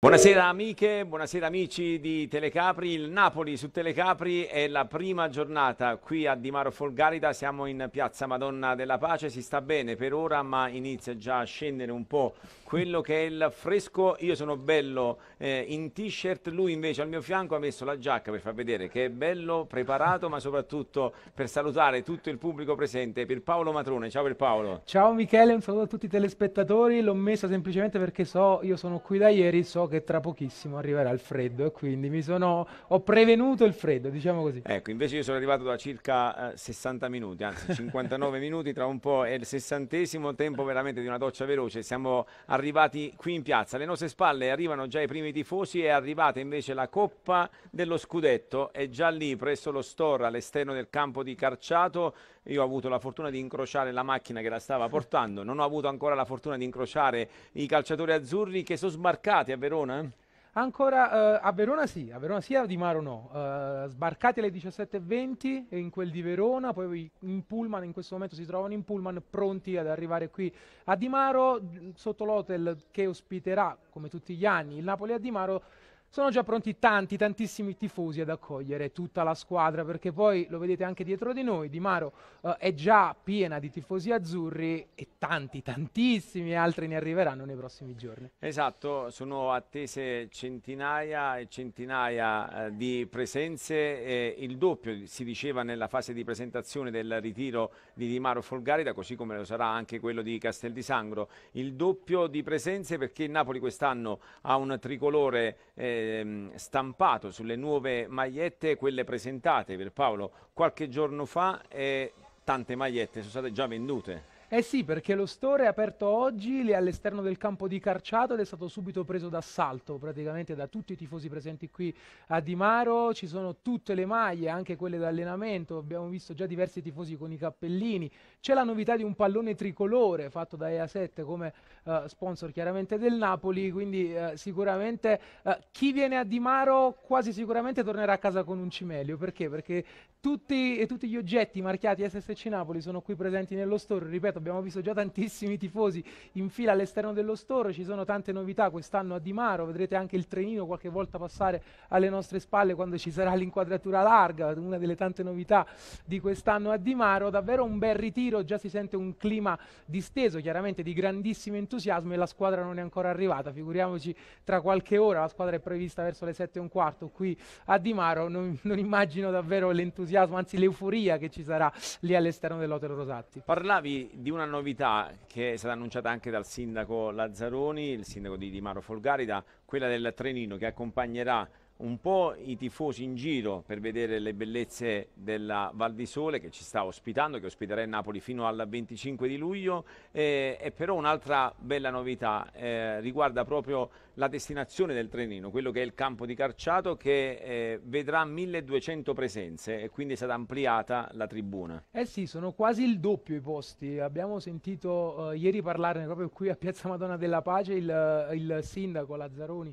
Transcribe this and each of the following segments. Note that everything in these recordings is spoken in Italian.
Buonasera amiche, buonasera amici di Telecapri, il Napoli su Telecapri è la prima giornata qui a Di Maro Folgarida, siamo in piazza Madonna della Pace, si sta bene per ora ma inizia già a scendere un po' quello che è il fresco, io sono bello eh, in t-shirt, lui invece al mio fianco ha messo la giacca per far vedere che è bello, preparato ma soprattutto per salutare tutto il pubblico presente, per Paolo Matrone, ciao per Paolo. Ciao Michele, un saluto a tutti i telespettatori, l'ho messa semplicemente perché so, io sono qui da ieri, so che tra pochissimo arriverà il freddo e quindi mi sono, ho prevenuto il freddo, diciamo così. Ecco, invece io sono arrivato da circa eh, 60 minuti, anzi 59 minuti, tra un po' è il sessantesimo tempo veramente di una doccia veloce, siamo arrivati qui in piazza, alle nostre spalle arrivano già i primi tifosi, è arrivata invece la Coppa dello Scudetto, è già lì presso lo store all'esterno del campo di Carciato, io ho avuto la fortuna di incrociare la macchina che la stava portando, non ho avuto ancora la fortuna di incrociare i calciatori azzurri che sono sbarcati a Verona. Ancora uh, a Verona sì, a Verona sì, a Di Maro no. Uh, sbarcati alle 17.20 in quel di Verona, poi in pullman, in questo momento si trovano in pullman pronti ad arrivare qui a Di Maro, sotto l'hotel che ospiterà, come tutti gli anni, il Napoli a Di Maro sono già pronti tanti, tantissimi tifosi ad accogliere tutta la squadra, perché poi lo vedete anche dietro di noi, Di Maro eh, è già piena di tifosi azzurri e tanti, tantissimi altri ne arriveranno nei prossimi giorni. Esatto, sono attese centinaia e centinaia eh, di presenze, eh, il doppio si diceva nella fase di presentazione del ritiro di Di Maro Folgarida, così come lo sarà anche quello di Castel di Sangro, il doppio di presenze perché Napoli quest'anno ha un tricolore eh, Ehm, stampato sulle nuove magliette, quelle presentate per Paolo qualche giorno fa e tante magliette sono state già vendute. Eh sì, perché lo store è aperto oggi all'esterno del campo di Carciato ed è stato subito preso d'assalto praticamente da tutti i tifosi presenti qui a Di Maro. Ci sono tutte le maglie, anche quelle d'allenamento. Abbiamo visto già diversi tifosi con i cappellini. C'è la novità di un pallone tricolore fatto da EA7 come eh, sponsor chiaramente del Napoli. Quindi eh, sicuramente eh, chi viene a Di Maro quasi sicuramente tornerà a casa con un cimelio. Perché? Perché tutti, tutti gli oggetti marchiati SSC Napoli sono qui presenti nello store. Ripeto, mercato, abbiamo visto già tantissimi tifosi in fila all'esterno dello store, ci sono tante novità quest'anno a Di Maro, vedrete anche il trenino qualche volta passare alle nostre spalle quando ci sarà l'inquadratura larga, una delle tante novità di quest'anno a Di Maro, davvero un bel ritiro, già si sente un clima disteso, chiaramente di grandissimo entusiasmo e la squadra non è ancora arrivata, figuriamoci tra qualche ora, la squadra è prevista verso le 7 e un quarto qui a Di Maro, non, non immagino davvero l'entusiasmo, anzi l'euforia che ci sarà lì all'esterno dell'Hotel Rosatti. Parlavi di di una novità che è stata annunciata anche dal sindaco Lazzaroni, il sindaco di, di Maro Folgari, da quella del trenino che accompagnerà un po' i tifosi in giro per vedere le bellezze della Val di Sole che ci sta ospitando, che ospiterà il Napoli fino al 25 di luglio. Eh, e però un'altra bella novità eh, riguarda proprio la destinazione del trenino, quello che è il campo di Carciato che eh, vedrà 1200 presenze e quindi è stata ampliata la tribuna. Eh sì, sono quasi il doppio i posti. Abbiamo sentito eh, ieri parlarne proprio qui a Piazza Madonna della Pace il, il sindaco Lazzaroni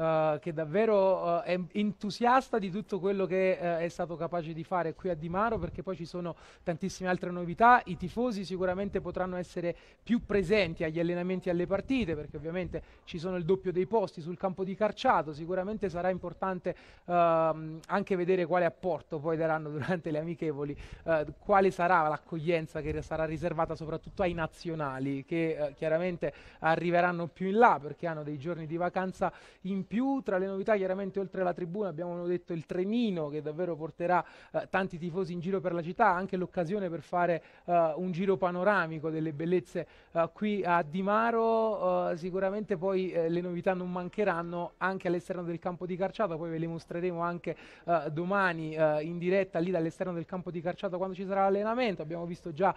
eh, che davvero uh, è entusiasta di tutto quello che uh, è stato capace di fare qui a Di Maro, perché poi ci sono tantissime altre novità, i tifosi sicuramente potranno essere più presenti agli allenamenti e alle partite, perché ovviamente ci sono il doppio dei posti sul campo di Carciato, sicuramente sarà importante ehm, anche vedere quale apporto poi daranno durante le amichevoli, quale sarà l'accoglienza che sarà riservata soprattutto ai nazionali, che chiaramente arriveranno più in là perché hanno dei giorni di vacanza in più tra le novità chiaramente oltre alla tribuna abbiamo detto il trenino che davvero porterà eh, tanti tifosi in giro per la città, anche l'occasione per fare eh, un giro panoramico delle bellezze eh, qui a Di Maro, eh, sicuramente poi eh, le novità non mancheranno anche all'esterno del campo di carciato, poi ve le mostreremo anche eh, domani in diretta lì dall'esterno del campo di carciato quando ci sarà l'allenamento, abbiamo visto già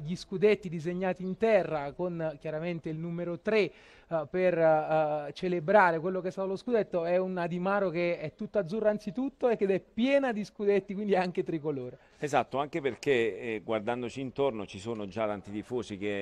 gli scudetti disegnati in terra con chiaramente il numero 3 per celebrare quello che è stato lo scudetto è una Di Maro che è tutta azzurra anzitutto e che è piena di scudetti, quindi anche tricolore. Esatto, anche perché eh, guardandoci intorno ci sono già tanti tifosi che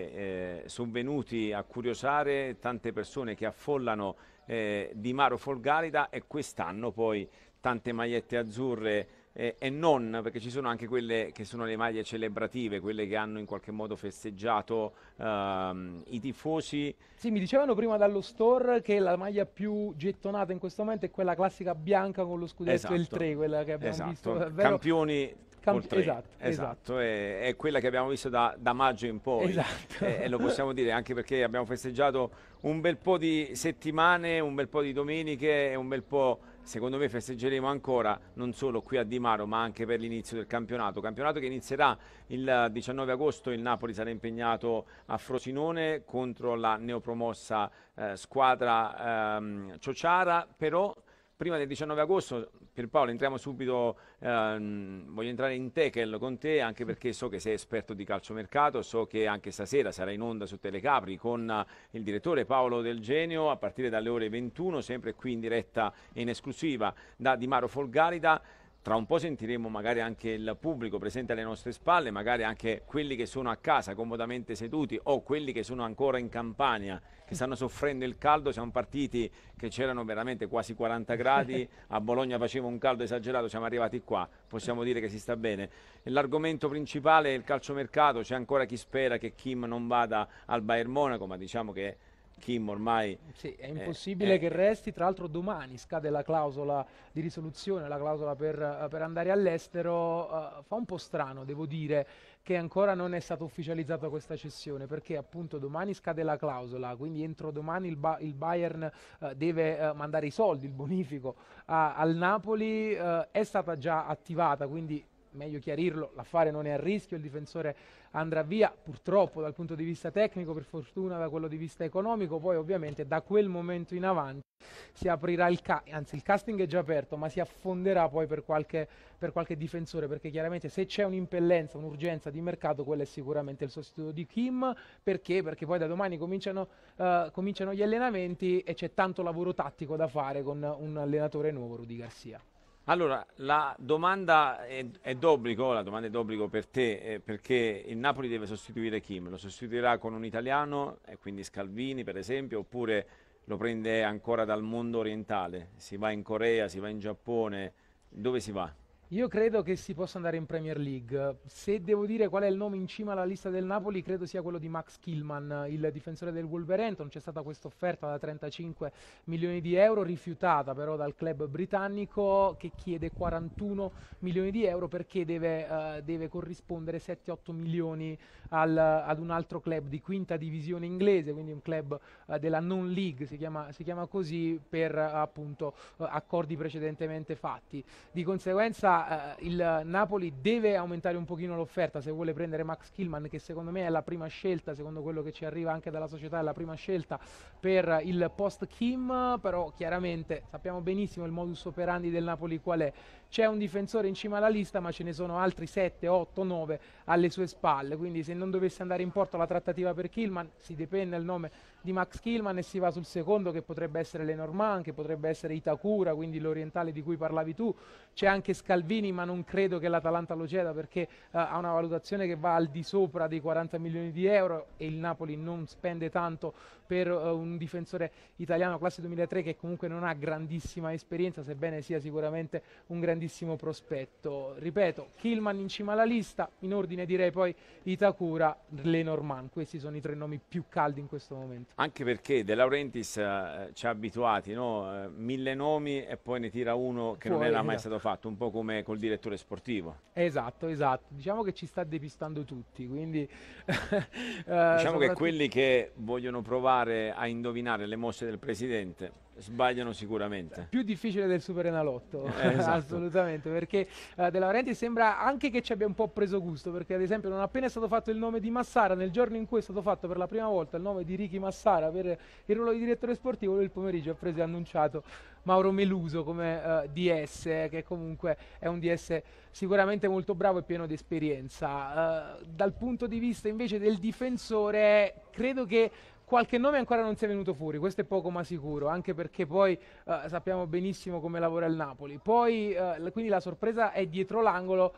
eh, sono venuti a curiosare, tante persone che affollano eh, Di Maro Folgarida e quest'anno poi tante magliette azzurre eh, e non, perché ci sono anche quelle che sono le maglie celebrative, quelle che hanno in qualche modo festeggiato ehm, i tifosi. Sì, mi dicevano prima dallo store che la maglia più gettonata in questo momento è quella classica bianca con lo scudetto esatto. e il 3, esatto. quella che abbiamo esatto. visto. Davvero... Eh, Campioni Camp- esatto, esatto. È, esatto. è, quella che abbiamo visto da, da maggio in poi esatto. e, e, lo possiamo dire anche perché abbiamo festeggiato un bel po' di settimane, un bel po' di domeniche e un bel po' secondo me festeggeremo ancora non solo qui a Di Maro ma anche per l'inizio del campionato campionato che inizierà il 19 agosto il Napoli sarà impegnato a Frosinone contro la neopromossa eh, squadra ehm, Ciociara però prima del 19 agosto, Pierpaolo, entriamo subito, ehm, voglio entrare in tackle con te, anche perché so che sei esperto di calciomercato, so che anche stasera sarà in onda su Telecapri con eh, il direttore Paolo Del Genio a partire dalle ore 21, sempre qui in diretta e in esclusiva da Di Maro Folgarida. Tra un po' sentiremo magari anche il pubblico presente alle nostre spalle, magari anche quelli che sono a casa comodamente seduti o quelli che sono ancora in campagna, che stanno soffrendo il caldo. Siamo partiti che c'erano veramente quasi 40 gradi, a Bologna faceva un caldo esagerato, siamo arrivati qua, possiamo dire che si sta bene. L'argomento principale è il calciomercato, c'è ancora chi spera che Kim non vada al Bayern Monaco, ma diciamo che Kim ormai... Sì, è impossibile è, che resti, tra l'altro domani scade la clausola di risoluzione, la clausola per, eh, per andare all'estero, uh, fa un po' strano, devo dire, che ancora non è stata ufficializzata questa cessione perché appunto domani scade la clausola quindi entro domani il, ba il Bayern uh, deve uh, mandare i soldi, il bonifico a al Napoli uh, è stata già attivata quindi meglio chiarirlo, l'affare non è a rischio, il difensore andrà via purtroppo dal punto di vista tecnico, per fortuna da quello di vista economico, poi ovviamente da quel momento in avanti si aprirà il casting, anzi il casting è già aperto, ma si affonderà poi per qualche, per qualche difensore, perché chiaramente se c'è un'impellenza, un'urgenza di mercato, quello è sicuramente il sostituto di Kim, perché? Perché poi da domani cominciano, uh, cominciano gli allenamenti e c'è tanto lavoro tattico da fare con un allenatore nuovo, Rudy Garcia. Allora, la domanda è, è d'obbligo, la domanda è d'obbligo per te, eh, perché il Napoli deve sostituire Kim, lo sostituirà con un italiano, e eh, quindi Scalvini per esempio, oppure lo prende ancora dal mondo orientale, si va in Corea, si va in Giappone, dove si va? Io credo che si possa andare in Premier League. Se devo dire qual è il nome in cima alla lista del Napoli, credo sia quello di Max Killman, il difensore del Wolverhampton. C'è stata questa offerta da 35 milioni di euro, rifiutata però dal club britannico che chiede 41 milioni di euro perché deve, uh, deve corrispondere 7-8 milioni al, ad un altro club di quinta divisione inglese, quindi un club uh, della non league, si chiama, si chiama così, per uh, appunto accordi precedentemente fatti. Di conseguenza eh, il Napoli deve aumentare un pochino l'offerta se vuole prendere Max Killman che secondo me è la prima scelta, secondo quello che ci arriva anche dalla società è la prima scelta per il post Kim, però chiaramente sappiamo benissimo il modus operandi del Napoli qual è c'è un difensore in cima alla lista, ma ce ne sono altri 7, 8, 9 alle sue spalle. Quindi se non dovesse andare in porto la trattativa per Killman si depende il nome di Max Killman e si va sul secondo che potrebbe essere Lenormand, che potrebbe essere Itakura, quindi l'orientale di cui parlavi tu. C'è anche Scalvini, ma non credo che l'Atalanta lo ceda perché uh, ha una valutazione che va al di sopra dei 40 milioni di euro e il Napoli non spende tanto per uh, un difensore italiano classe 2003 che comunque non ha grandissima esperienza, sebbene sia sicuramente un grandissimo prospetto. Ripeto, Kilman in cima alla lista, in ordine direi poi Itakura, Lenormand, questi sono i tre nomi più caldi in questo momento. Anche perché De Laurentiis eh, ci ha abituati, no? eh, mille nomi e poi ne tira uno che poi, non era esatto. mai stato fatto, un po' come col direttore sportivo. Esatto, esatto, diciamo che ci sta depistando tutti, quindi... eh, diciamo soprattutto... che quelli che vogliono provare provare a indovinare le mosse del presidente sbagliano sicuramente. Più difficile del Super Enalotto, eh, esatto. assolutamente, perché uh, De Laurenti sembra anche che ci abbia un po' preso gusto, perché ad esempio non appena è stato fatto il nome di Massara, nel giorno in cui è stato fatto per la prima volta il nome di Ricky Massara per il ruolo di direttore sportivo, lui il pomeriggio ha preso e annunciato Mauro Meluso come uh, eh, DS, che comunque è un DS sicuramente molto bravo e pieno di esperienza. Uh, dal punto di vista invece del difensore, credo che qualche nome ancora non si è venuto fuori, questo è poco ma sicuro, anche perché poi eh, sappiamo benissimo come lavora il Napoli. Poi, eh, quindi la sorpresa è dietro l'angolo.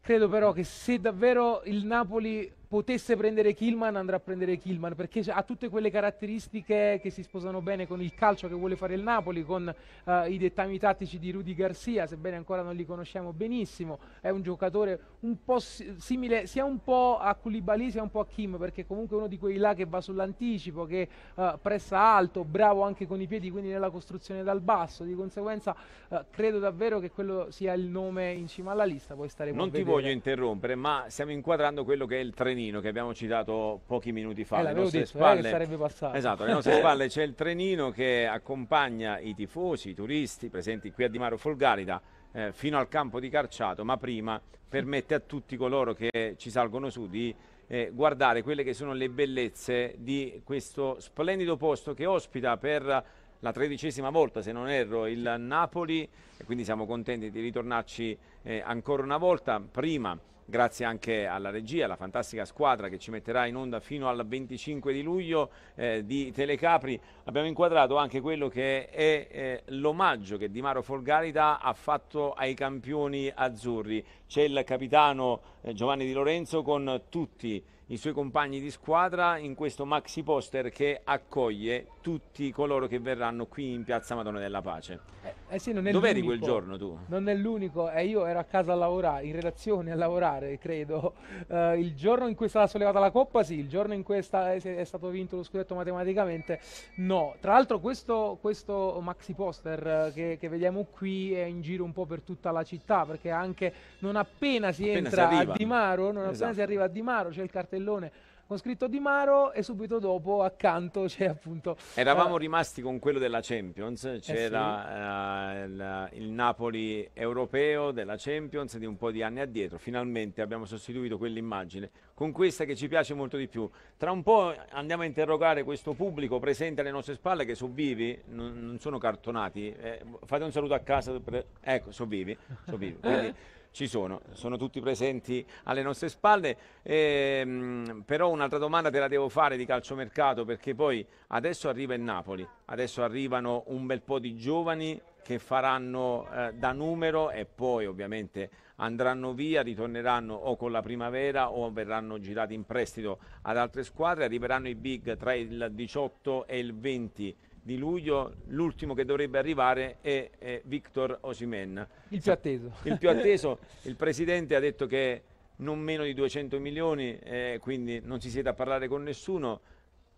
Credo però che se davvero il Napoli potesse prendere Kilman andrà a prendere Kilman perché ha tutte quelle caratteristiche che si sposano bene con il calcio che vuole fare il Napoli, con eh, i dettami tattici di Rudy Garcia, sebbene ancora non li conosciamo benissimo, è un giocatore un po' simile sia un po' a Koulibaly sia un po' a Kim perché comunque è uno di quelli là che va sull'anticipo che uh, pressa alto bravo anche con i piedi quindi nella costruzione dal basso di conseguenza uh, credo davvero che quello sia il nome in cima alla lista poi staremo non ti voglio interrompere ma stiamo inquadrando quello che è il trenino che abbiamo citato pochi minuti fa eh, alle nostre detto, eh, spalle sarebbe passato esatto alle nostre spalle c'è il trenino che accompagna i tifosi i turisti presenti qui a Di Maro Folgarida eh, fino al campo di Carciato, ma prima permette a tutti coloro che ci salgono su di eh, guardare quelle che sono le bellezze di questo splendido posto che ospita per la tredicesima volta, se non erro, il Napoli, e quindi siamo contenti di ritornarci eh, ancora una volta. Prima grazie anche alla regia, alla fantastica squadra che ci metterà in onda fino al 25 di luglio eh, di Telecapri. Abbiamo inquadrato anche quello che è eh, l'omaggio che Di Maro Folgarita ha fatto ai campioni azzurri. C'è il capitano eh, Giovanni Di Lorenzo con tutti i suoi compagni di squadra in questo maxi poster che accoglie tutti coloro che verranno qui in piazza Madonna della Pace. Eh, eh sì, Dov'eri quel giorno tu? Non è l'unico, eh, io ero a casa a lavorare, in relazione a lavorare, credo. Uh, il giorno in cui è stata sollevata la coppa, sì, il giorno in cui è, sta, è, è stato vinto lo scudetto matematicamente, no. Tra l'altro questo, questo, maxi poster eh, che, che, vediamo qui è in giro un po' per tutta la città, perché anche non appena si appena entra si a Di Maro, non esatto. appena si esatto. arriva a Di Maro, c'è il cartellone con scritto Di Maro e subito dopo accanto c'è appunto... Eravamo eh, rimasti con quello della Champions, eh, c'era eh sì. la, il Napoli europeo della Champions di un po' di anni addietro, finalmente abbiamo sostituito quell'immagine con questa che ci piace molto di più. Tra un po' andiamo a interrogare questo pubblico presente alle nostre spalle che su Vivi non, non sono cartonati, eh, fate un saluto a casa, ecco, su Vivi, su Vivi. Quindi, ci sono, sono tutti presenti alle nostre spalle. Ehm, però un'altra domanda te la devo fare di calciomercato perché poi adesso arriva il Napoli, adesso arrivano un bel po' di giovani che faranno eh, da numero e poi ovviamente andranno via, ritorneranno o con la primavera o verranno girati in prestito ad altre squadre, arriveranno i big tra il 18 e il 20 di luglio, l'ultimo che dovrebbe arrivare è, è Victor Osimen. Il più atteso. Il più atteso, il presidente ha detto che non meno di 200 milioni, eh, quindi non si siede a parlare con nessuno.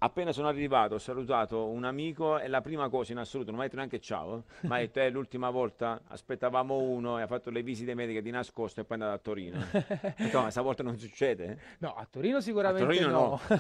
Appena sono arrivato ho salutato un amico e la prima cosa in assoluto, non mi ha detto neanche ciao, eh. ma ha detto è eh, l'ultima volta, aspettavamo uno e ha fatto le visite mediche di nascosto e poi è andato a Torino. insomma ah, stavolta non succede? Eh? No, a Torino sicuramente a Torino no. no.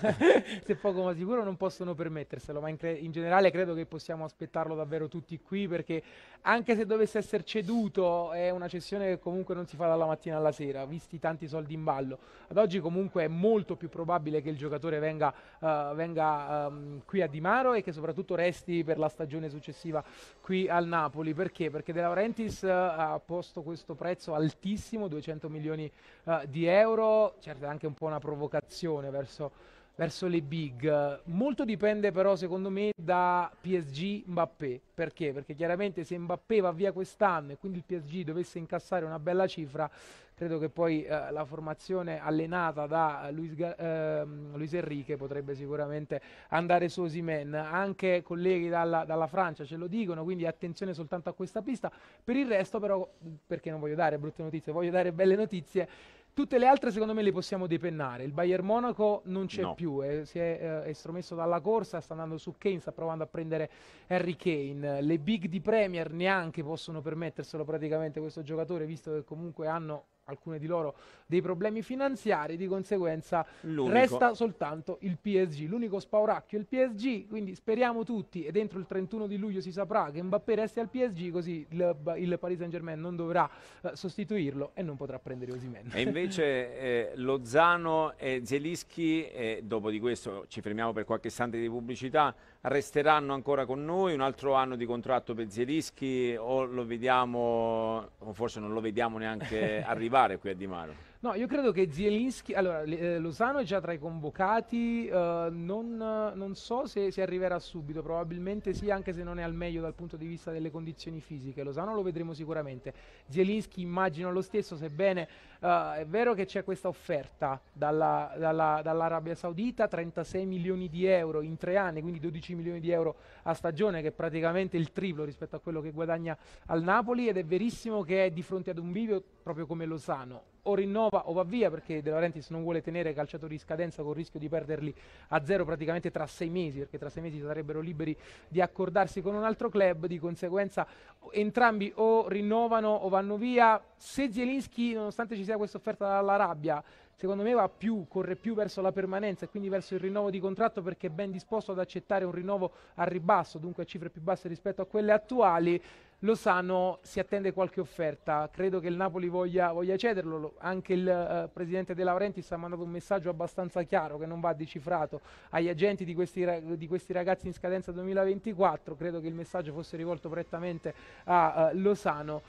Se poco ma sicuro non possono permetterselo, ma in, in, generale credo che possiamo aspettarlo davvero tutti qui perché anche se dovesse essere ceduto è una cessione che comunque non si fa dalla mattina alla sera, visti tanti soldi in ballo. Ad oggi comunque è molto più probabile che il giocatore venga, uh, venga um, qui a Di Maro e che soprattutto resti per la stagione successiva qui al Napoli. Perché? Perché De Laurentiis uh, ha posto questo prezzo altissimo, 200 milioni uh, di euro, certo è anche un po' una provocazione verso verso le big. Molto dipende però secondo me da PSG Mbappé. Perché? Perché chiaramente se Mbappé va via quest'anno e quindi il PSG dovesse incassare una bella cifra, credo che poi eh, la formazione allenata da Luis, eh, Luis, Enrique potrebbe sicuramente andare su Osimen. Anche colleghi dalla, dalla, Francia ce lo dicono, quindi attenzione soltanto a questa pista. Per il resto però, perché non voglio dare brutte notizie, voglio dare belle notizie, tutte le altre secondo me le possiamo depennare. Il Bayern Monaco non c'è no. più, eh, si è eh, estromesso dalla corsa, sta andando su Kane, sta provando a prendere Harry Kane. Le big di Premier neanche possono permetterselo praticamente questo giocatore, visto che comunque hanno alcune di loro dei problemi finanziari, di conseguenza L'unico. resta soltanto il PSG, l'unico spauracchio è il PSG, quindi speriamo tutti e entro il 31 di luglio si saprà che Mbappé resti al PSG così il, il Paris Saint Germain non dovrà uh, sostituirlo e non potrà prendere Osimhen. E invece eh, Lozano e Zelischi, eh, dopo di questo ci fermiamo per qualche istante di pubblicità, resteranno ancora con noi, un altro anno di contratto pensierischi o lo vediamo, o forse non lo vediamo neanche arrivare qui a Di Maro? No, io credo che Zielinski, allora eh, Lozano è già tra i convocati, eh, non, non, so se, si arriverà subito, probabilmente sì, anche se non è al meglio dal punto di vista delle condizioni fisiche, Lozano lo vedremo sicuramente, Zielinski immagino lo stesso, sebbene eh, è vero che c'è questa offerta dalla, dalla, dall'Arabia Saudita, 36 milioni di euro in tre anni, quindi 12 milioni di euro a stagione, che è praticamente il triplo rispetto a quello che guadagna al Napoli ed è verissimo che è di fronte ad un bivio proprio come Lozano o rinnova o va via perché De Laurentiis non vuole tenere calciatori in scadenza con il rischio di perderli a zero praticamente tra sei mesi perché tra sei mesi sarebbero liberi di accordarsi con un altro club di conseguenza entrambi o rinnovano o vanno via se Zielinski nonostante ci sia questa offerta dall'Arabia secondo me va più, corre più verso la permanenza e quindi verso il rinnovo di contratto perché è ben disposto ad accettare un rinnovo a ribasso, dunque a cifre più basse rispetto a quelle attuali. Lozano si attende qualche offerta, credo che il Napoli voglia, voglia cederlo, anche il eh, presidente De Laurentiis ha mandato un messaggio abbastanza chiaro che non va decifrato agli agenti di questi, di questi ragazzi in scadenza 2024, credo che il messaggio fosse rivolto prettamente a eh, Lozano.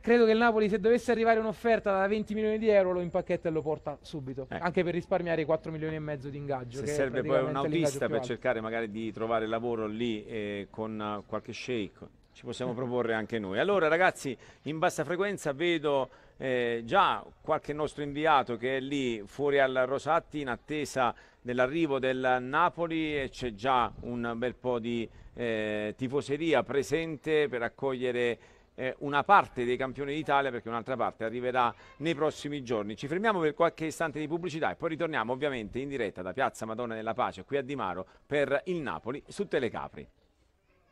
Credo che il Napoli se dovesse arrivare un'offerta da 20 milioni di euro lo impacchetta e lo porta subito, eh. anche per risparmiare i 4 milioni e mezzo di ingaggio. Se serve poi un autista per alto. cercare magari di trovare lavoro lì eh, con eh, qualche shake, ci possiamo proporre anche noi. Allora ragazzi, in bassa frequenza vedo eh, già qualche nostro inviato che è lì fuori al Rosatti in attesa dell'arrivo del Napoli e c'è già un bel po' di eh, tifoseria presente per accogliere eh, una parte dei campioni d'Italia perché un'altra parte arriverà nei prossimi giorni. Ci fermiamo per qualche istante di pubblicità e poi ritorniamo ovviamente in diretta da Piazza Madonna della Pace qui a Di Maro per il Napoli su Telecapri.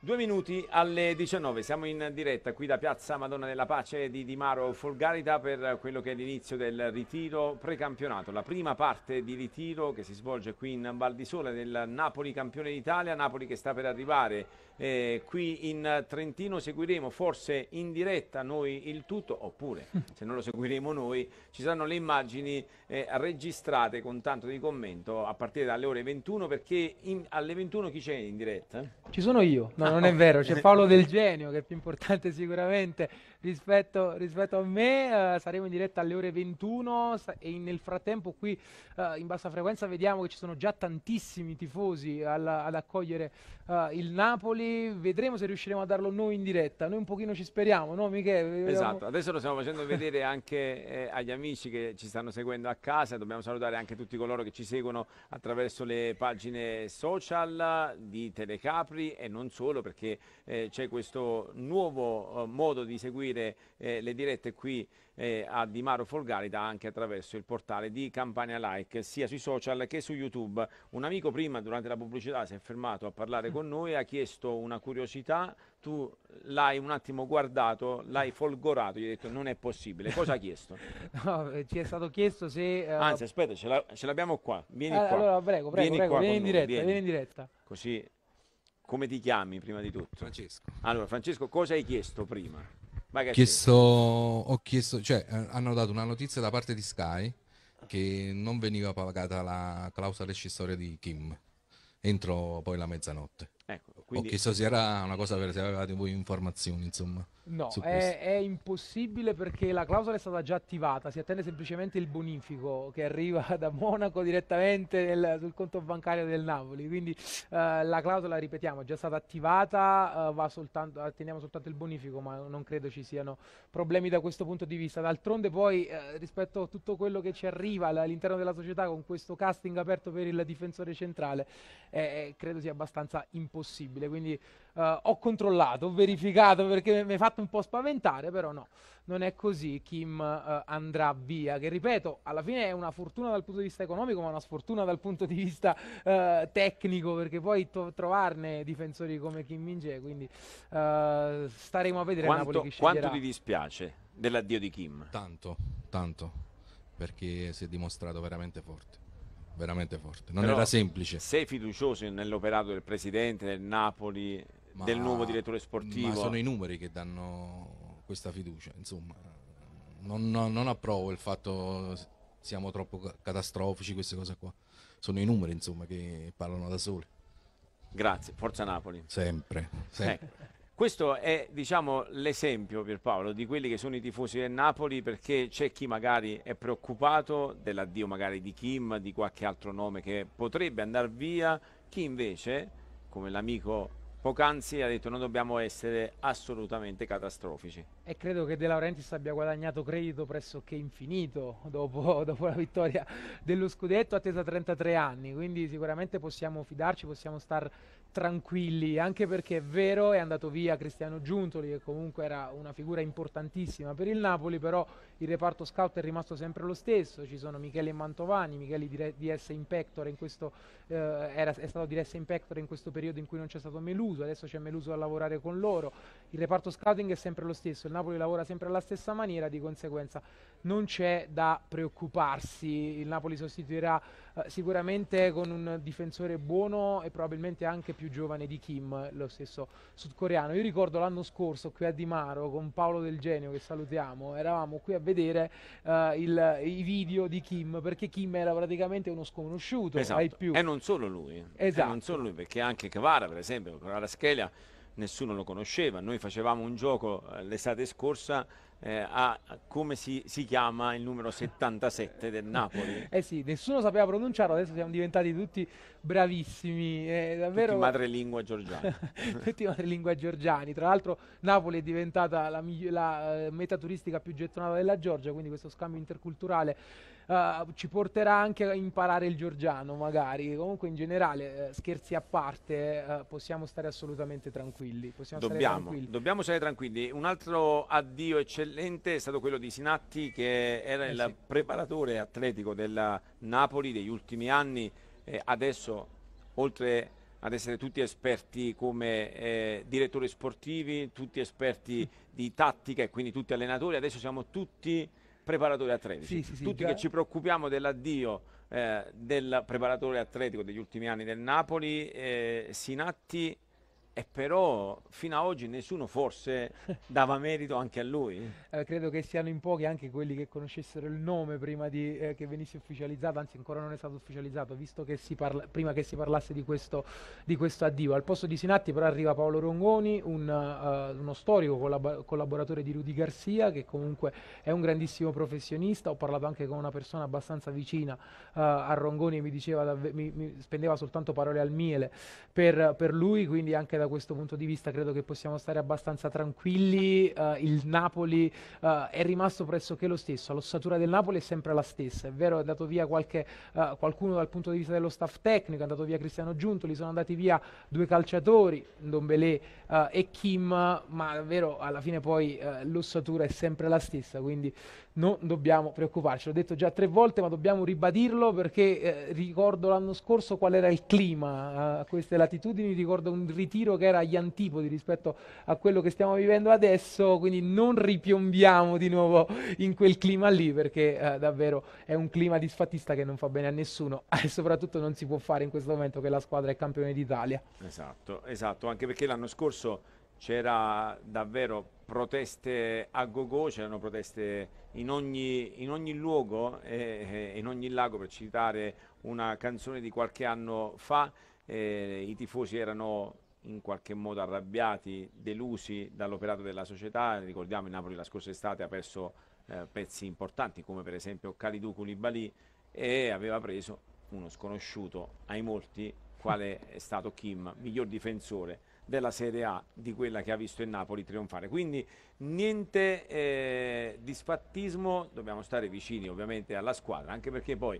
Due minuti alle 19, siamo in diretta qui da Piazza Madonna della Pace di Di Maro Folgarita per quello che è l'inizio del ritiro precampionato, la prima parte di ritiro che si svolge qui in Val di Sole del Napoli campione d'Italia, Napoli che sta per arrivare eh, qui in Trentino seguiremo forse in diretta noi il tutto oppure mm. se non lo seguiremo noi ci saranno le immagini eh, registrate con tanto di commento a partire dalle ore 21 perché in, alle 21 chi c'è in diretta? Ci sono io, no ah, non è vero, c'è Paolo Del Genio che è più importante sicuramente rispetto, rispetto a me, uh, saremo in diretta alle ore 21 e nel frattempo qui uh, in bassa frequenza vediamo che ci sono già tantissimi tifosi alla, ad accogliere uh, il Napoli vedremo se riusciremo a darlo noi in diretta. Noi un pochino ci speriamo, no Michele? Esatto, adesso lo stiamo facendo vedere anche eh, agli amici che ci stanno seguendo a casa. Dobbiamo salutare anche tutti coloro che ci seguono attraverso le pagine social di Telecapri e non solo perché eh, c'è questo nuovo eh, modo di seguire eh, le dirette qui eh, a Di Maro Folgarida anche attraverso il portale di Campania Like, sia sui social che su YouTube. Un amico prima, durante la pubblicità, si è fermato a parlare con noi, ha chiesto una curiosità, tu l'hai un attimo guardato, l'hai folgorato, gli hai detto non è possibile. Cosa ha chiesto? no, eh, ci è stato chiesto se... Uh... Anzi, aspetta, ce, l'abbiamo qua. Vieni ah, qua. Allora, prego, prego, vieni, prego, qua vieni in diretta, vieni. vieni in diretta. Così come ti chiami prima di tutto? Francesco. Allora, Francesco, cosa hai chiesto prima? Chiesto, ho chiesto, cioè, eh, hanno dato una notizia da parte di Sky che non veniva pagata la clausola rescissoria di Kim entro poi la mezzanotte. Ecco, quindi... Ho chiesto se era una cosa per se avevate voi informazioni, insomma. No, è, è, impossibile perché la clausola è stata già attivata, si attende semplicemente il bonifico che arriva da Monaco direttamente nel, sul conto bancario del Napoli, quindi eh, la clausola, ripetiamo, è già stata attivata, eh, soltanto, atteniamo soltanto il bonifico, ma non credo ci siano problemi da questo punto di vista. D'altronde poi eh, rispetto a tutto quello che ci arriva all'interno della società con questo casting aperto per il difensore centrale, eh, eh, credo sia abbastanza impossibile possibile. Quindi uh, ho controllato, ho verificato perché mi ha fatto un po' spaventare, però no, non è così. Kim uh, andrà via, che ripeto, alla fine è una fortuna dal punto di vista economico, ma una sfortuna dal punto di vista uh, tecnico, perché poi to- trovarne difensori come Kim Minge, quindi staremo a vedere quanto, Quanto ti dispiace dell'addio di Kim? Tanto, tanto, perché si è dimostrato veramente forte veramente forte. Non Però era semplice. Sei fiducioso nell'operato del presidente, del Napoli, ma, del nuovo direttore sportivo? Ma sono i numeri che danno questa fiducia, insomma. Non, non, non approvo il fatto siamo troppo catastrofici, queste cose qua. Sono i numeri, insomma, che parlano da soli. Grazie, forza Napoli. Sempre, sempre. Eh. Questo è diciamo, l'esempio Paolo di quelli che sono i tifosi del Napoli perché c'è chi magari è preoccupato dell'addio magari di Kim, di qualche altro nome che potrebbe andare via, chi invece, come l'amico poc'anzi, ha detto non dobbiamo essere assolutamente catastrofici. E credo che De Laurentiis abbia guadagnato credito pressoché infinito dopo, dopo la vittoria dello scudetto, attesa 33 anni, quindi sicuramente possiamo fidarci, possiamo stare tranquilli, anche perché è vero, è andato via Cristiano Giuntoli, che comunque era una figura importantissima per il Napoli, però il reparto scout è rimasto sempre lo stesso, ci sono Michele Mantovani, Michele dire- DS in Pectore, in questo, eh, era, è stato DS in Pectore in questo periodo in cui non c'è stato Meluso, adesso c'è Meluso a lavorare con loro, il reparto scouting è sempre lo stesso, il Napoli lavora sempre alla stessa maniera, di conseguenza non c'è da preoccuparsi, il Napoli sostituirà eh, sicuramente con un difensore buono e probabilmente anche più giovane di Kim, lo stesso sudcoreano. Io ricordo l'anno scorso qui a Di Maro con Paolo Del Genio che salutiamo, eravamo qui a vedere uh, il, i video di Kim, perché Kim era praticamente uno sconosciuto. Esatto. E non solo lui. Esatto. non solo lui, perché anche Cavara, per esempio, con la Schelia nessuno lo conosceva. Noi facevamo un gioco eh, l'estate scorsa eh, a, a come si, si, chiama il numero 77 del Napoli. Eh sì, nessuno sapeva pronunciarlo, adesso siamo diventati tutti bravissimi. Eh, davvero... Tutti madrelingua giorgiani. tutti madrelingua giorgiani. Tra l'altro Napoli è diventata la, la, la meta turistica più gettonata della Georgia, quindi questo scambio interculturale uh, ci porterà anche a imparare il giorgiano magari. Comunque, in generale, eh, scherzi a parte, eh, possiamo stare assolutamente tranquilli. Possiamo dobbiamo, stare tranquilli. dobbiamo stare tranquilli. Un altro addio eccellente è stato quello di Sinatti, che era eh, il sì. preparatore atletico della Napoli degli ultimi anni. Eh, adesso, oltre ad essere tutti esperti come eh, direttori sportivi, tutti esperti di tattica e quindi tutti allenatori, adesso siamo tutti preparatorio atletici. Sì, sì, sì, Tutti già... che ci preoccupiamo dell'addio eh, del preparatore atletico degli ultimi anni del Napoli, eh, Sinatti e però fino ad oggi nessuno forse dava merito anche a lui. Eh, credo che siano in pochi anche quelli che conoscessero il nome prima di, eh, che venisse ufficializzato, anzi ancora non è stato ufficializzato, visto che si parla, prima che si parlasse di questo, di questo, addio. Al posto di Sinatti però arriva Paolo Rongoni, un, uh, uno storico collab- collaboratore di Rudy Garcia, che comunque è un grandissimo professionista. Ho parlato anche con una persona abbastanza vicina uh, a Rongoni e mi diceva, mi, mi spendeva soltanto parole al miele per, per lui, quindi anche da questo punto di vista credo che possiamo stare abbastanza tranquilli. Uh, il Napoli uh, è rimasto pressoché lo stesso, l'ossatura del Napoli è sempre la stessa. È vero, è andato via qualche, uh, qualcuno dal punto di vista dello staff tecnico, è andato via Cristiano Giunto, li sono andati via due calciatori, Dombelé e Kim, ma è vero, alla fine poi l'ossatura è sempre la stessa. Quindi non dobbiamo preoccuparci. L'ho detto già tre volte, ma dobbiamo ribadirlo perché eh, ricordo l'anno scorso qual era il clima eh, a queste latitudini, ricordo un ritiro che era agli antipodi rispetto a quello che stiamo vivendo adesso, quindi non ripiombiamo di nuovo in quel clima lì perché eh, davvero è un clima disfattista che non fa bene a nessuno e soprattutto non si può fare in questo momento che la squadra è campione d'Italia. Esatto, esatto, anche perché l'anno scorso c'era davvero proteste a gogo, c'erano proteste in ogni, in ogni luogo e, e in ogni lago, per citare una canzone di qualche anno fa, eh, i tifosi erano in qualche modo arrabbiati, delusi dall'operato della società, ricordiamo il Napoli la scorsa estate ha perso eh, pezzi importanti come per esempio Calidou Koulibaly e aveva preso uno sconosciuto ai molti quale è stato Kim, miglior difensore della Serie A di quella che ha visto il Napoli trionfare. Quindi niente eh, disfattismo, dobbiamo stare vicini ovviamente alla squadra, anche perché poi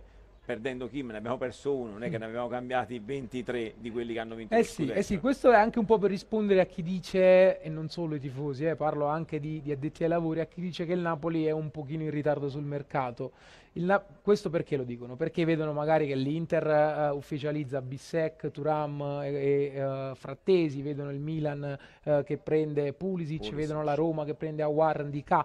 perdendo Kim ne abbiamo perso uno, non è che mm. ne abbiamo cambiati 23 di quelli che hanno vinto eh sì, eh sì, questo è anche un po' per rispondere a chi dice, e non solo i tifosi, eh, parlo anche di, di, addetti ai lavori, a chi dice che il Napoli è un pochino in ritardo sul mercato. questo perché lo dicono? Perché vedono magari che l'Inter uh, ufficializza Bissec, Turam eh, e, e uh, Frattesi, vedono il Milan uh, che prende Pulisic, Pulisic, vedono la Roma che prende Awarn di K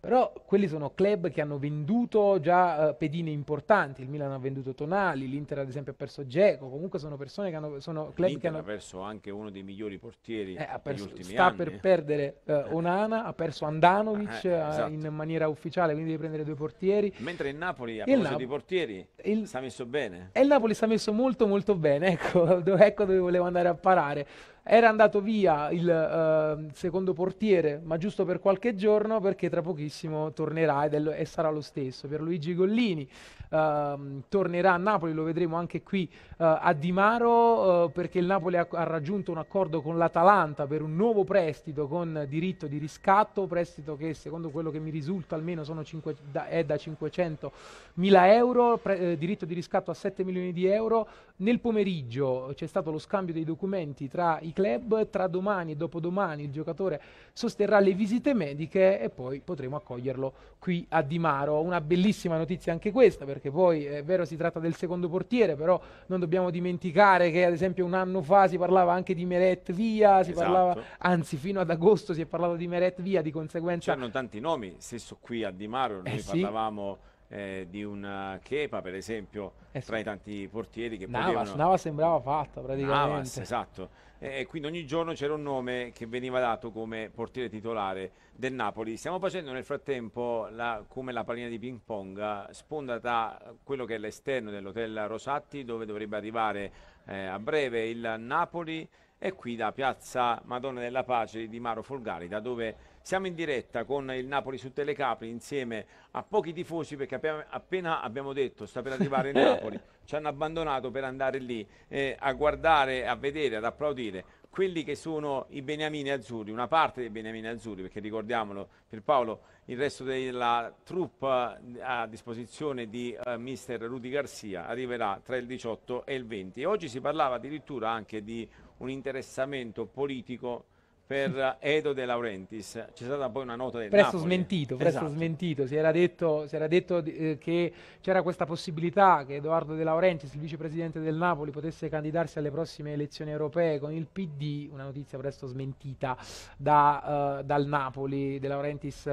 però quelli sono club che hanno venduto già eh, pedine importanti. Il Milan ha venduto Tonali, l'Inter ad esempio ha perso Geco. Comunque sono persone che hanno. Sono club L'Inter che hanno... ha perso anche uno dei migliori portieri eh, perso, degli ultimi sta anni. Sta per perdere eh, eh, Onana, ha perso Andanovic eh, eh esatto. in maniera ufficiale, quindi devi prendere due portieri. Mentre il Napoli, ha il Nap- di portieri, il... sta messo bene. E il Napoli sta messo molto molto bene, ecco, dove, ecco dove volevo andare a parare. Era andato via il uh, secondo portiere, ma giusto per qualche giorno, perché tra pochissimo tornerà ed è, e sarà lo stesso. Per Luigi Gollini uh, tornerà a Napoli, lo vedremo anche qui uh, a Di Maro, eh, perché il Napoli ha, ha raggiunto un accordo con l'Atalanta per un nuovo prestito con diritto di riscatto, prestito che secondo quello che mi risulta almeno sono 5, da, è da 500 mila euro, pre, eh, diritto di riscatto a 7 milioni di euro. Nel pomeriggio c'è stato lo scambio dei documenti tra i club, tra domani e dopodomani il giocatore sosterrà le visite mediche e poi potremo accoglierlo qui a Di Maro. Una bellissima notizia anche questa perché poi è vero si tratta del secondo portiere, però non dobbiamo dimenticare che ad esempio un anno fa si parlava anche di Meret Via, si esatto. parlava, anzi fino ad agosto si è parlato di Meret Via, di conseguenza... C'erano tanti nomi, stesso qui a Di Maro, noi eh sì. parlavamo eh, di un eh, Kepa, per esempio, eh sì. tra i tanti portieri che Navas, potevano... Navas sembrava fatta praticamente. Navas, esatto. E quindi ogni giorno c'era un nome che veniva dato come portiere titolare del Napoli. Stiamo facendo nel frattempo la, come la pallina di ping pong, sponda da quello che è l'esterno dell'hotel Rosatti, dove dovrebbe arrivare eh, a breve il Napoli, e qui da piazza Madonna della Pace di Maro Folgari, da dove siamo in diretta con il Napoli su Telecapri insieme a pochi tifosi perché appena abbiamo detto sta per arrivare il Napoli, ci hanno abbandonato per andare lì eh, a guardare, a vedere, ad applaudire quelli che sono i beniamini azzurri, una parte dei beniamini azzurri, perché ricordiamolo, per Paolo il resto della troupe a disposizione di uh, mister Rudy Garcia arriverà tra il 18 e il 20. E oggi si parlava addirittura anche di un interessamento politico per Edo De Laurentiis. C'è stata poi una nota del presto Napoli. Smentito, presto esatto. smentito, si era detto, si era detto eh, che c'era questa possibilità che Edoardo De Laurentiis, il vicepresidente del Napoli, potesse candidarsi alle prossime elezioni europee con il PD, una notizia presto smentita da, eh, dal Napoli. De Laurentiis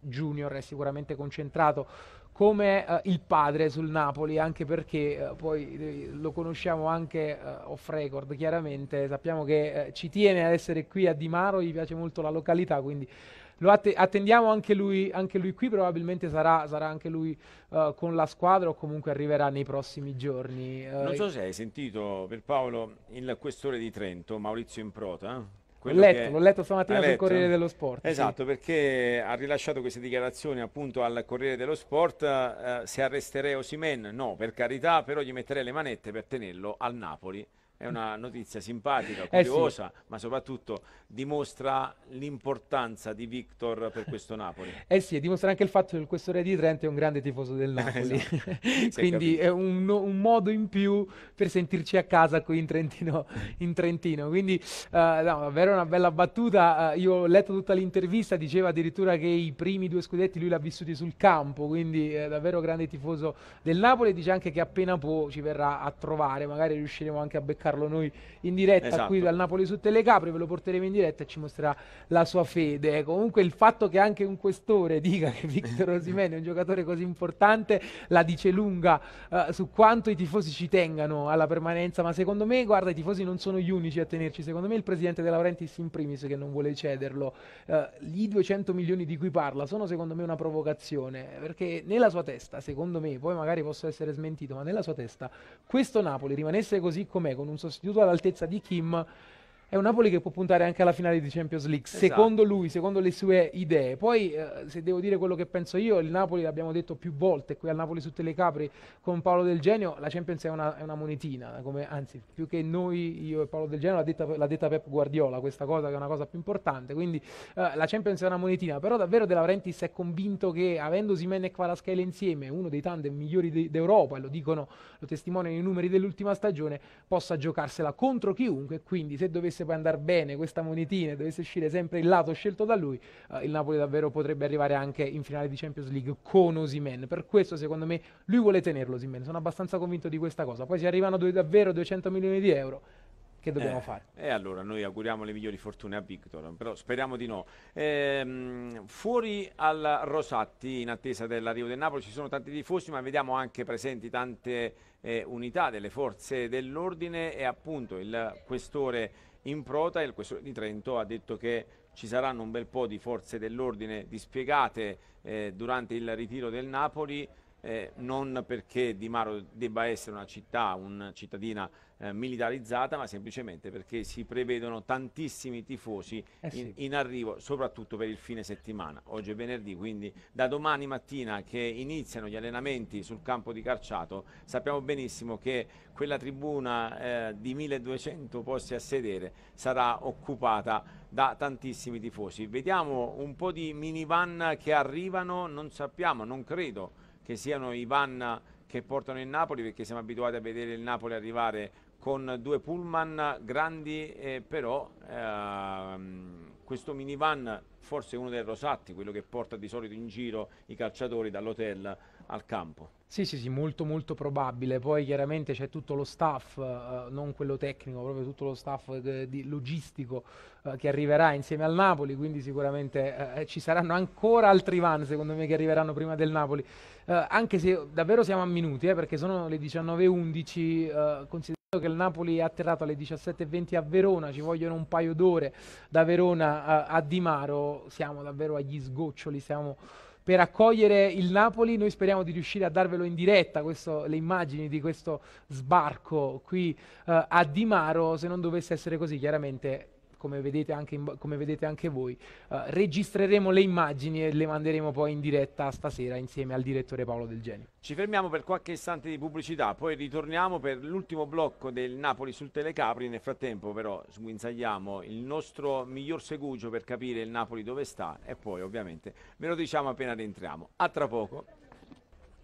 Junior è sicuramente concentrato come eh, il padre sul Napoli, anche perché eh, poi eh, lo conosciamo anche eh, off record, chiaramente sappiamo che eh, ci tiene ad essere qui a Di Maro, gli piace molto la località, quindi lo att- attendiamo anche lui, anche lui, qui, probabilmente sarà, sarà anche lui uh, con la squadra o comunque arriverà nei prossimi giorni. Uh, non so se hai sentito per Paolo il questore di Trento, Maurizio Improta quello letto, che... L'ho letto stamattina sul Corriere dello Sport. Esatto, sì. perché ha rilasciato queste dichiarazioni appunto al Corriere dello Sport. Eh, se arresterei Osimen, no, per carità, però gli metterei le manette per tenerlo al Napoli è una notizia simpatica, curiosa, eh sì. ma soprattutto dimostra l'importanza di Victor per questo Napoli. Eh sì, dimostra anche il fatto che questo re di Trento è un grande tifoso del Napoli. esatto. Quindi è un, un, modo in più per sentirci a casa qui in Trentino. In Trentino. Quindi, uh, no, davvero una bella battuta. Uh, io ho letto tutta l'intervista, diceva addirittura che i primi due scudetti lui l'ha vissuti sul campo, quindi è davvero grande tifoso del Napoli. Dice anche che appena può ci verrà a trovare, magari riusciremo anche a beccare beccarlo noi in diretta esatto. qui dal Napoli su Telecapri, ve lo porteremo in diretta e ci mostrerà la sua fede. Comunque il fatto che anche un questore dica che Victor Osimene è un giocatore così importante la dice lunga uh, su quanto i tifosi ci tengano alla permanenza, ma secondo me, guarda, i tifosi non sono gli unici a tenerci, secondo me il presidente De Laurentiis in primis che non vuole cederlo. Uh, gli 200 milioni di cui parla sono secondo me una provocazione, perché nella sua testa, secondo me, poi magari posso essere smentito, ma nella sua testa questo Napoli rimanesse così com'è con un un sostituto all'altezza di Kim è un Napoli che può puntare anche alla finale di Champions League, esatto. secondo lui, secondo le sue idee. Poi, eh, se devo dire quello che penso io, il Napoli, l'abbiamo detto più volte qui al Napoli su Telecapri con Paolo Del Genio, la Champions è una, è una monetina, come, anzi, più che noi, io e Paolo Del Genio, l'ha detta, l'ha detta Pep Guardiola, questa cosa che è una cosa più importante. Quindi eh, la Champions è una monetina, però davvero De Laurentiis è convinto che avendo Simen e Kvaratskhelia insieme, uno dei tandem migliori de- d'Europa, e lo dicono, lo testimoniano i numeri dell'ultima stagione, possa giocarsela contro chiunque, quindi se dovesse dovesse poi andare bene questa monetina e dovesse uscire sempre il lato scelto da lui, eh, il Napoli davvero potrebbe arrivare anche in finale di Champions League con Osimen. Per questo, secondo me, lui vuole tenerlo Osimen. Sono abbastanza convinto di questa cosa. Poi se arrivano due, davvero 200 milioni di euro, che dobbiamo eh, fare. E eh, allora noi auguriamo le migliori fortune a Victor, però speriamo di no. Ehm, fuori al Rosatti, in attesa dell'arrivo del Napoli, ci sono tanti tifosi, ma vediamo anche presenti tante eh, unità delle forze dell'ordine e appunto il questore in prota il questore di Trento ha detto che ci saranno un bel po' di forze dell'ordine dispiegate eh, durante il ritiro del Napoli, eh, non perché Di Maro debba essere una città, una cittadina eh, militarizzata, ma semplicemente perché si prevedono tantissimi tifosi eh sì. in, in, arrivo, soprattutto per il fine settimana. Oggi è venerdì, quindi da domani mattina che iniziano gli allenamenti sul campo di Carciato, sappiamo benissimo che quella tribuna eh, di 1200 posti a sedere sarà occupata da tantissimi tifosi. Vediamo un po' di minivan che arrivano, non sappiamo, non credo che siano i van che portano il Napoli perché siamo abituati a vedere il Napoli arrivare con due pullman grandi, eh, però ehm, questo minivan forse uno dei Rosatti, quello che porta di solito in giro i calciatori dall'hotel al campo. Sì, sì, sì, molto molto probabile. Poi chiaramente c'è tutto lo staff, eh, non quello tecnico, proprio tutto lo staff de, eh, de, logistico eh, che arriverà insieme al Napoli, quindi sicuramente eh, eh, ci saranno ancora altri van, secondo me, che arriveranno prima del Napoli. Eh, anche se davvero siamo a minuti, perché sono le 19.11, eh, che il Napoli è atterrato alle 17.20 a Verona, ci vogliono un paio d'ore da Verona a, a Di Maro, siamo davvero agli sgoccioli, siamo per accogliere il Napoli. Noi speriamo di riuscire a darvelo in diretta, questo, le immagini di questo sbarco qui eh, a Di Maro. Se non dovesse essere così, chiaramente come vedete anche, in, come vedete anche voi, uh, registreremo le immagini e le manderemo poi in diretta stasera insieme al direttore Paolo Del Genio. Ci fermiamo per qualche istante di pubblicità, poi ritorniamo per l'ultimo blocco del Napoli sul Telecapri, nel frattempo però sguinzagliamo il nostro miglior segugio per capire il Napoli dove sta e poi ovviamente ve lo diciamo appena rientriamo. A tra poco.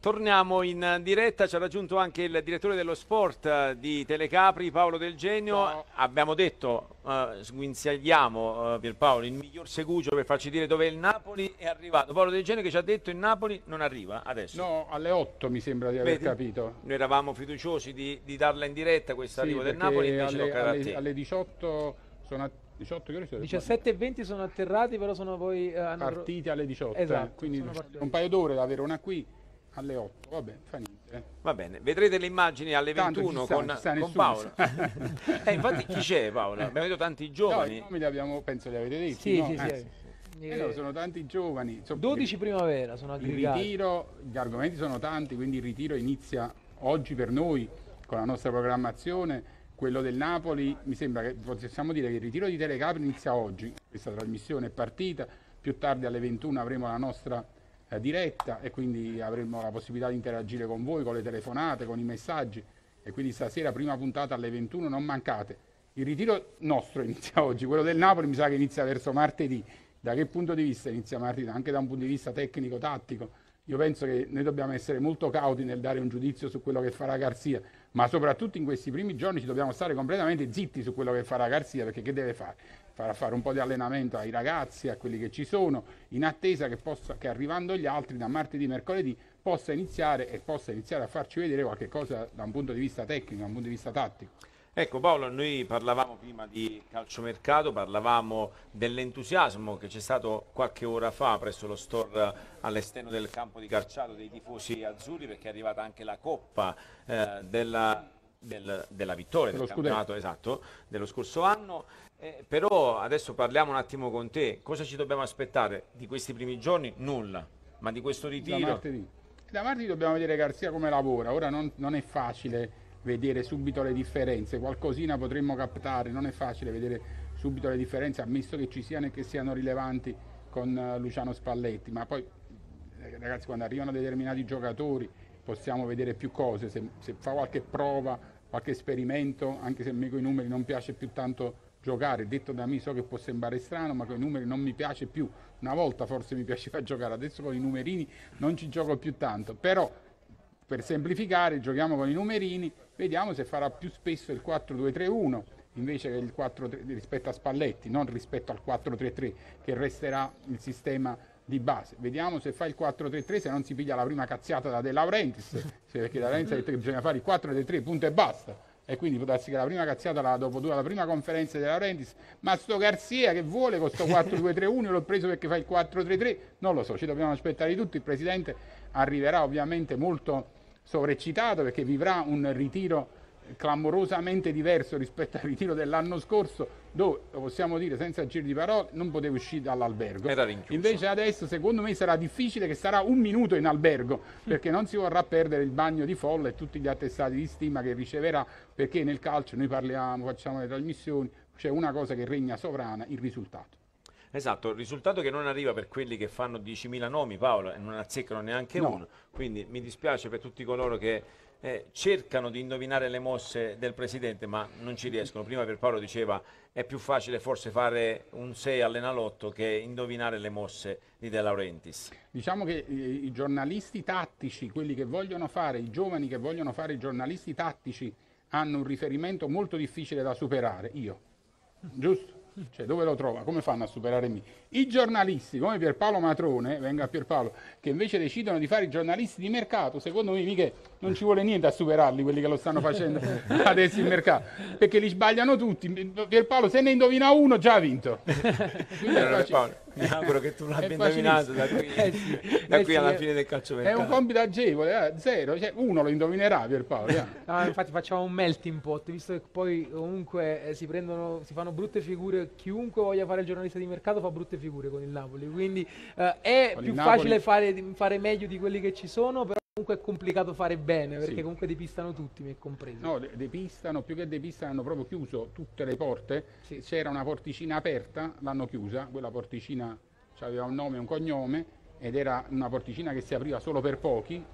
Torniamo in diretta, ci ha raggiunto anche il direttore dello sport eh, di Telecapri, Paolo Del Genio. No. Abbiamo detto, uh, sguinzagliamo uh, Pierpaolo, il miglior segugio per farci dire dove il Napoli è arrivato. Paolo Del Genio che ci ha detto il Napoli non arriva adesso. No, alle 8 mi sembra di aver Vedi, capito. Noi eravamo fiduciosi di, di darla in diretta questo sì, arrivo del Napoli, invece alle, alle, alle 18 sono a 17 e 20 sono atterrati, però sono poi... Uh, hanno... Partiti alle 18, esatto, quindi un paio d'ore da Verona qui alle 8, vabbè, fa niente. Eh. Va bene, vedrete le immagini alle 21 con, sta con Paolo. eh, infatti chi c'è Paolo? Abbiamo detto tanti giovani. No, i nomi li abbiamo, penso li avete detti. Sì, no? sì, eh. sì. Eh, no, sono tanti giovani. So, 12 primavera sono aggregati. Il ritiro, gli argomenti sono tanti, quindi il ritiro inizia oggi per noi con la nostra programmazione. Quello del Napoli, mi sembra che possiamo dire che il ritiro di Telecapri inizia oggi, questa trasmissione è partita, più tardi alle 21 avremo la nostra eh, diretta e quindi avremo la possibilità di interagire con voi, con le telefonate, con i messaggi e quindi stasera prima puntata alle 21 non mancate. Il ritiro nostro inizia oggi, quello del Napoli mi sa che inizia verso martedì. Da che punto di vista inizia martedì? Anche da un punto di vista tecnico, tattico. Io penso che noi dobbiamo essere molto cauti nel dare un giudizio su quello che farà Garzia, ma soprattutto in questi primi giorni ci dobbiamo stare completamente zitti su quello che farà Garzia, perché che deve fare? farà fare un po' di allenamento ai ragazzi, a quelli che ci sono, in attesa che, possa, che arrivando gli altri da martedì, mercoledì, possa iniziare e possa iniziare a farci vedere qualche cosa da un punto di vista tecnico, da un punto di vista tattico. Ecco Paolo, noi parlavamo prima di calciomercato, parlavamo dell'entusiasmo che c'è stato qualche ora fa presso lo store all'esterno del campo di calciato dei tifosi azzurri perché è arrivata anche la coppa eh, della, del, della, vittoria dello del scudeto. campionato esatto, dello scorso anno eh, però adesso parliamo un attimo con te. Cosa ci dobbiamo aspettare di questi primi giorni? Nulla, ma di questo ritiro. Da martedì, da martedì dobbiamo vedere Garzia come lavora. Ora non, non, è facile vedere subito le differenze, qualcosina potremmo captare, non è facile vedere subito le differenze, ammesso che ci siano e che siano rilevanti con uh, Luciano Spalletti, ma poi eh, ragazzi quando arrivano determinati giocatori possiamo vedere più cose, se, se fa qualche prova, qualche esperimento, anche se a me con i numeri non piace più tanto giocare, detto da me so che può sembrare strano, ma con i numeri non mi piace più. Una volta forse mi piaceva giocare, adesso con i numerini non ci gioco più tanto, però per semplificare giochiamo con i numerini, vediamo se farà più spesso il 4-2-3-1 invece che il 4 rispetto a Spalletti, non rispetto al 4-3-3 che resterà il sistema di base. Vediamo se fa il 4-3-3, se non si piglia la prima cazziata da De Laurentiis, perché De Laurentiis ha detto che bisogna fare il 4-3-3, punto e basta e quindi può darsi che la prima cazziata la dopo due alla prima conferenza della Laurentiis ma sto Garzia che vuole con sto 4-2-3-1 l'ho preso perché fa il 4-3-3 non lo so ci dobbiamo aspettare tutto il presidente arriverà ovviamente molto sovreccitato perché vivrà un ritiro clamorosamente diverso rispetto al ritiro dell'anno scorso dove, possiamo dire senza giri di parole, non poteva uscire dall'albergo. Invece adesso secondo me sarà difficile che sarà un minuto in albergo perché non si vorrà perdere il bagno di folla e tutti gli attestati di stima che riceverà perché nel calcio noi parliamo, facciamo le trasmissioni, c'è una cosa che regna sovrana, il risultato. Esatto, il risultato che non arriva per quelli che fanno 10.000 nomi, Paolo, e non azzeccano neanche no. uno. Quindi mi dispiace per tutti coloro che eh, cercano di indovinare le mosse del presidente, ma non ci riescono. Prima per Paolo diceva è più facile forse fare un 6 all'enalotto che indovinare le mosse di De Laurentiis. Diciamo che eh, i giornalisti tattici, quelli che vogliono fare, i giovani che vogliono fare i giornalisti tattici hanno un riferimento molto difficile da superare, io. Giusto? Cioè, dove lo trova? Come fanno a superare me? I giornalisti, come Pierpaolo Matrone, venga Pierpaolo, che invece decidono di fare i giornalisti di mercato, secondo me mica non ci vuole niente a superarli quelli che lo stanno facendo adesso in mercato, perché li sbagliano tutti. Pierpaolo se ne indovina uno già ha vinto. Quindi, mi auguro che tu l'abbia indovinato eh da qui, eh sì, da qui sì, alla eh. fine del calcio mercato. È un compito agevole, eh? zero, cioè uno lo indovinerà Pierpaolo. Eh. no, infatti facciamo un melting pot, visto che poi comunque si, prendono, si fanno brutte figure, chiunque voglia fare il giornalista di mercato fa brutte figure con il Napoli, quindi è con più facile fare, fare meglio di quelli che ci sono, però Comunque è complicato fare bene perché sì. comunque depistano tutti, mi è compreso. No, depistano, più che depistano hanno proprio chiuso tutte le porte. Sì. C'era una porticina aperta, l'hanno chiusa, quella porticina aveva un nome e un cognome ed era una porticina che si apriva solo per pochi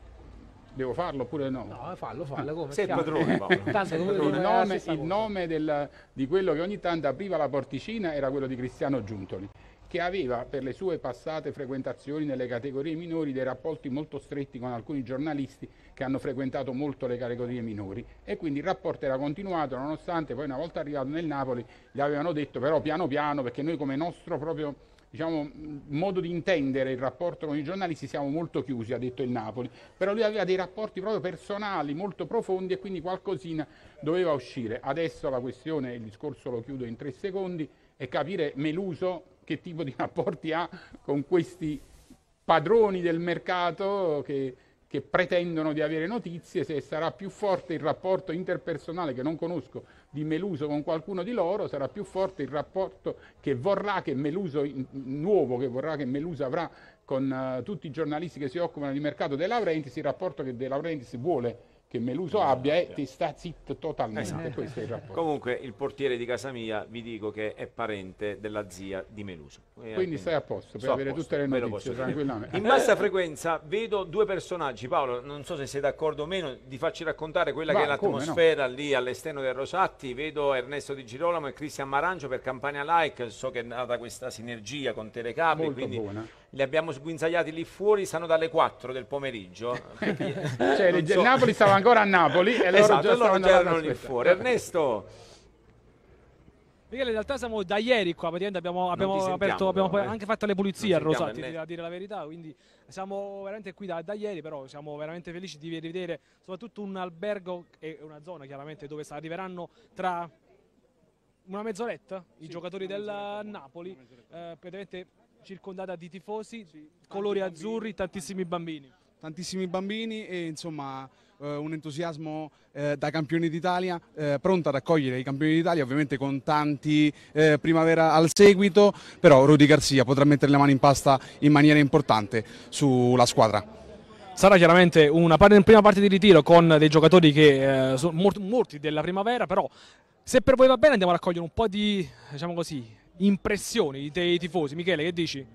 Devo farlo oppure no? No, fallo, fallo. Come Sei padrone, Paolo. Tanto, come il nome, il nome del, di quello che ogni tanto apriva la porticina era quello di Cristiano Giuntoli che aveva per le sue passate frequentazioni nelle categorie minori dei rapporti molto stretti con alcuni giornalisti che hanno frequentato molto le categorie minori e quindi il rapporto era continuato nonostante poi una volta arrivato nel Napoli gli avevano detto però piano piano perché noi come nostro proprio diciamo, modo di intendere il rapporto con i giornalisti siamo molto chiusi, ha detto il Napoli, però lui aveva dei rapporti proprio personali molto profondi e quindi qualcosina doveva uscire. Adesso la questione, il discorso lo chiudo in tre secondi, è capire Meluso che tipo di rapporti ha con questi padroni del mercato che, che pretendono di avere notizie, se sarà più forte il rapporto interpersonale che non conosco di Meluso con qualcuno di loro, sarà più forte il rapporto che vorrà che Meluso nuovo, che vorrà che Meluso avrà con uh, tutti i giornalisti che si occupano di mercato De Laurentiis, il rapporto che De Laurentiis vuole che Meluso abbia e ti sta zitto totalmente. Esatto. Il Comunque il portiere di casa mia vi dico che è parente della zia di Meluso. E Quindi stai a posto per avere posto, tutte le notizie tranquillamente. In bassa frequenza vedo due personaggi, Paolo, non so se sei d'accordo o meno, di farci raccontare quella Va, che è l'atmosfera no? lì all'esterno del Rosatti. Vedo Ernesto Di Girolamo e Cristian Marangio per Campania Like, so che è nata questa sinergia con Telecapri, Molto quindi buona li abbiamo sguinzagliati lì fuori, sono dalle 4 del pomeriggio. cioè, so. Napoli stava ancora a Napoli e loro esatto, già loro già erano lì fuori. Ernesto... Michele, in realtà siamo da ieri qua, praticamente abbiamo, abbiamo sentiamo, aperto, abbiamo però, eh. anche fatto le pulizie a Rosati, a dire la verità, quindi siamo veramente qui da, da, ieri, però siamo veramente felici di rivedere soprattutto un albergo e una zona chiaramente dove arriveranno tra una mezz'oretta sì, i giocatori del Napoli, eh, praticamente circondata di tifosi, sì, colori bambini, azzurri, tantissimi bambini. Tantissimi bambini e insomma eh, un entusiasmo eh, da campioni d'Italia, eh, pronta ad accogliere i campioni d'Italia, ovviamente con tanti eh, primavera al seguito, però Rudy Garzia potrà mettere le mani in pasta in maniera importante sulla squadra. Sarà chiaramente una prima parte di ritiro con dei giocatori che eh, sono molti della primavera, però se per voi va bene andiamo a raccogliere un po' di, diciamo così, impressioni dei tifosi. Michele, che dici?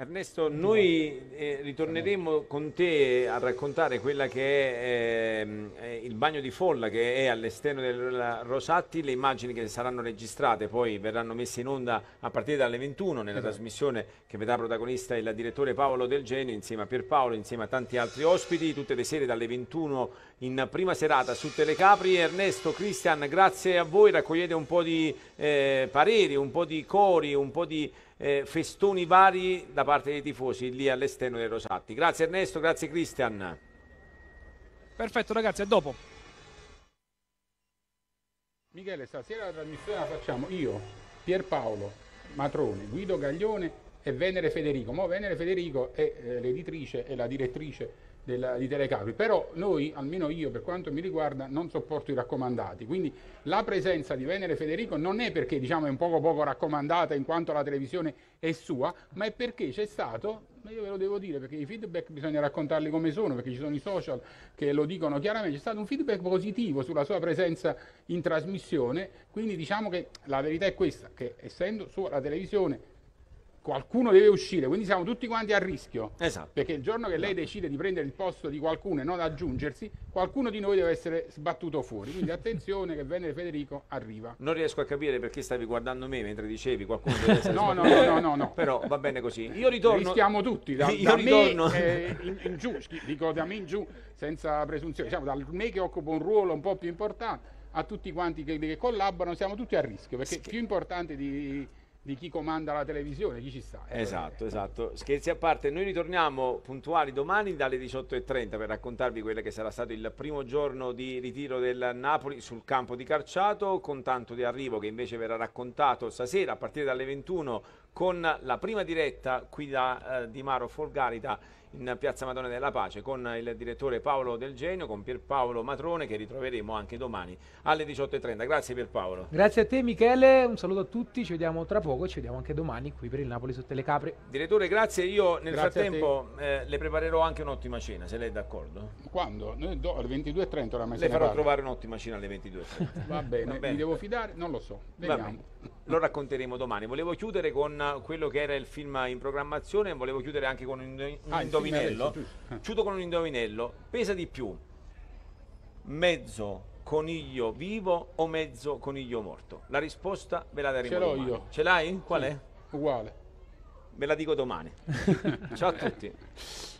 Ernesto, noi eh, ritorneremo con te a raccontare quella che è ehm, eh, il bagno di folla che è all'esterno del Rosatti, le immagini che saranno registrate poi verranno messe in onda a partire dalle 21 nella esatto. trasmissione che vedrà protagonista il direttore Paolo Del Genio insieme a Pierpaolo, insieme a tanti altri ospiti, tutte le sere dalle 21 in prima serata su Telecapri. Ernesto, Cristian, grazie a voi, raccogliete un po' di eh, pareri, un po' di cori, un po' di eh, festoni vari da parte dei tifosi lì all'esterno dei Rosatti. Grazie Ernesto, grazie Cristian. Perfetto ragazzi, a dopo. Michele, stasera la trasmissione la facciamo io, Pierpaolo, Matrone, Guido Gaglione e Venere Federico. Mo Venere Federico è eh, l'editrice e la direttrice della, di Telecapri, però noi, almeno io per quanto mi riguarda, non sopporto i raccomandati, quindi la presenza di Venere Federico non è perché diciamo, è un poco poco raccomandata in quanto la televisione è sua, ma è perché c'è stato, io ve lo devo dire perché i feedback bisogna raccontarli come sono, perché ci sono i social che lo dicono chiaramente, c'è stato un feedback positivo sulla sua presenza in trasmissione, quindi diciamo che la verità è questa, che essendo sua la televisione qualcuno deve uscire, quindi siamo tutti quanti a rischio. Esatto. Perché il giorno che lei esatto. decide di prendere il posto di qualcuno e non aggiungersi, qualcuno di noi deve essere sbattuto fuori. Quindi attenzione che Venere Federico arriva. Non riesco a capire perché stavi guardando me mentre dicevi qualcuno deve essere no, sbattuto fuori. No, no, no, no, Però va bene così. Io ritorno. Rischiamo tutti, da, Io da ritorno. me eh, in, in giù, dico da me in giù, senza presunzione, diciamo da me che occupo un ruolo un po' più importante a tutti quanti che, che collaborano, siamo tutti a rischio, perché Scher- più importante di di chi comanda la televisione, chi ci sta. Eh. Esatto, eh. esatto. Scherzi a parte, noi ritorniamo puntuali domani dalle 18.30 per raccontarvi quello che sarà stato il primo giorno di ritiro del Napoli sul campo di Carciato, con tanto di arrivo che invece verrà raccontato stasera a partire dalle 21 con la prima diretta qui da eh, Di Maro Folgarita in Piazza Madonna della Pace con il direttore Paolo Del Genio, con Pierpaolo Matrone che ritroveremo anche domani alle 18.30. Grazie Pierpaolo. Grazie a te Michele, un saluto a tutti, ci vediamo tra poco e ci vediamo anche domani qui per il Napoli sotto le capre. Direttore, grazie, io nel grazie frattempo eh, le preparerò anche un'ottima cena, se lei è d'accordo. Quando? do, alle 22.30 oramai. Le farò trovare un'ottima cena alle 22.30. Va bene, Va bene. mi devo fidare? Non lo so. Vediamo lo racconteremo domani. Volevo chiudere con quello che era il film in programmazione, volevo chiudere anche con un, un ah, indovinello. Ah. Chiudo con un indovinello. Pesa di più mezzo coniglio vivo o mezzo coniglio morto? La risposta ve la daremo Ce l'ho domani. io. Ce l'hai? Qual sì, è? Uguale. Ve la dico domani. Ciao a tutti.